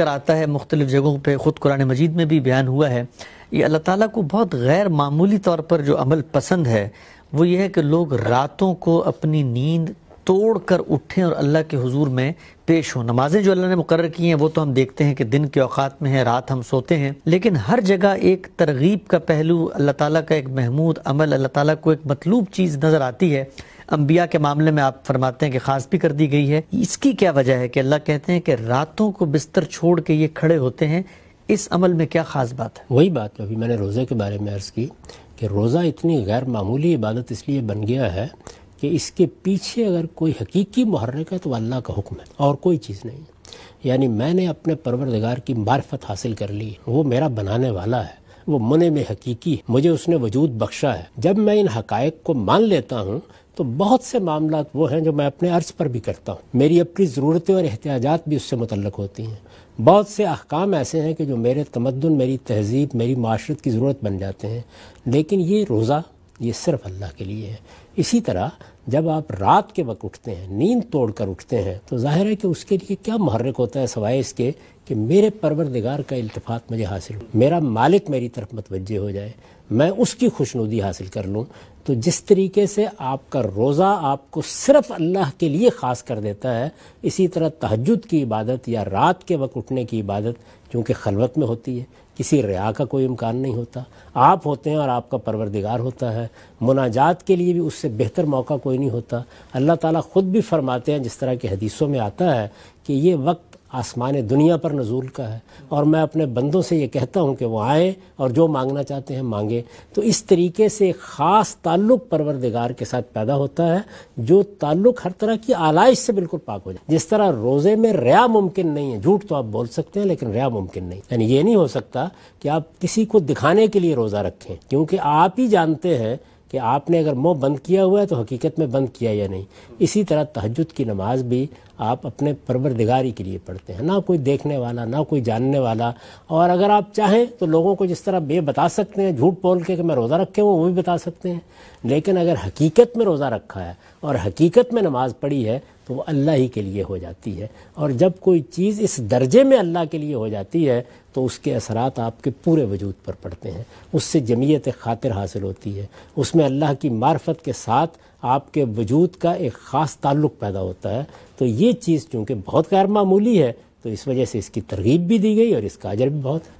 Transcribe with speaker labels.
Speaker 1: कर आता है मुख्तलिफ जगहों पर ख़ुद कुरान मजीद में भी बयान हुआ है ये अल्लाह ताला को बहुत गैर मामूली तौर पर जो अमल पसंद है वो ये है कि लोग रातों को अपनी नींद तोड़ कर उठें और अल्लाह के हजूर में पेश हों नमाजें जो अल्लाह ने मुकर की हैं वो तो हम देखते हैं कि दिन के औकात में है रात हम सोते हैं लेकिन हर जगह एक तरगीब का पहलू अल्लाह ताला का एक महमूद अमल अल्लाह ताला को एक मतलूब चीज़ नज़र आती है अम्बिया के मामले में आप फरमाते हैं कि खास भी कर दी गई है इसकी क्या वजह है कि अल्लाह कहते हैं कि रातों को बिस्तर छोड़ के ये खड़े होते हैं इस अमल में क्या ख़ास बात है वही बात अभी मैंने रोज़े के बारे में अर्ज़ की
Speaker 2: कि रोज़ा इतनी गैर मामूली इबादत इसलिए बन गया है कि इसके पीछे अगर कोई हकीकी मुहर्रक है तो अल्लाह का हुक्म है और कोई चीज़ नहीं है यानी मैंने अपने परवरदगार की मार्फत हासिल कर ली वो मेरा बनाने वाला है वो मुने में हकीकी मुझे उसने वजूद बख्शा है जब मैं इन हकायक को मान लेता हूँ तो बहुत से मामला वो हैं जो मैं अपने अर्ज पर भी करता हूँ मेरी अपनी ज़रूरतें और एहतियाजात भी उससे मुतलक होती हैं बहुत से अहकाम ऐसे हैं कि जो मेरे तमदन मेरी तहजीब मेरी माशरत की ज़रूरत बन जाते हैं लेकिन ये रोज़ा ये सिर्फ अल्लाह के लिए है इसी तरह जब आप रात के वक्त उठते हैं नींद तोड़ कर उठते हैं तो जाहिर है कि उसके लिए क्या महरक होता है सवाए इसके कि मेरे परवरदिगार का इल्तफात मुझे हासिल हो मेरा मालिक मेरी तरफ मतवजह हो जाए मैं उसकी खुशनुदी हासिल कर लूँ तो जिस तरीके से आपका रोज़ा आपको सिर्फ अल्लाह के लिए ख़ास कर देता है इसी तरह तहजद की इबादत या रात के वक्त उठने की इबादत चूँकि खलवत में होती है किसी रिया का कोई इम्कान नहीं होता आप होते हैं और आपका परवरदिगार होता है मुनाजात के लिए भी उससे बेहतर मौका कोई नहीं होता अल्लाह ताला ख़ुद भी फरमाते हैं जिस तरह के हदीसों में आता है कि ये वक्त आसमान दुनिया पर नजूल का है और मैं अपने बंदों से ये कहता हूँ कि वो आए और जो मांगना चाहते हैं मांगे तो इस तरीके से ख़ास ताल्लुक़ परवरदिगार के साथ पैदा होता है जो ताल्लुक़ हर तरह की आलाइश से बिल्कुल पाक हो जाए जिस तरह रोज़े में रिया मुमकिन नहीं है झूठ तो आप बोल सकते हैं लेकिन रया मुमकिन नहीं यानी ये नहीं हो सकता कि आप किसी को दिखाने के लिए रोज़ा रखें क्योंकि आप ही जानते हैं कि आपने अगर मुंह बंद किया हुआ है तो हकीकत में बंद किया या नहीं इसी तरह तहजद की नमाज भी आप अपने परवरदिगारी के लिए पढ़ते हैं ना कोई देखने वाला ना कोई जानने वाला और अगर आप चाहें तो लोगों को जिस तरह ये बता सकते हैं झूठ बोल के कि मैं रोज़ा रखे हुआ वो भी बता सकते हैं लेकिन अगर हकीकत में रोज़ा रखा है और हकीकत में नमाज पढ़ी है तो वो अल्लाह ही के लिए हो जाती है और जब कोई चीज़ इस दर्जे में अल्लाह के लिए हो जाती है तो उसके असरात आपके पूरे वजूद पर पड़ते हैं उससे जमीयत खातिर हासिल होती है उसमें अल्लाह की मार्फत के साथ आपके वजूद का एक ख़ास ताल्लुक़ पैदा होता है तो ये चीज़ चूँकि बहुत गैर मामूली है तो इस वजह से इसकी तरगीब
Speaker 1: भी दी गई और इसका अजर भी बहुत है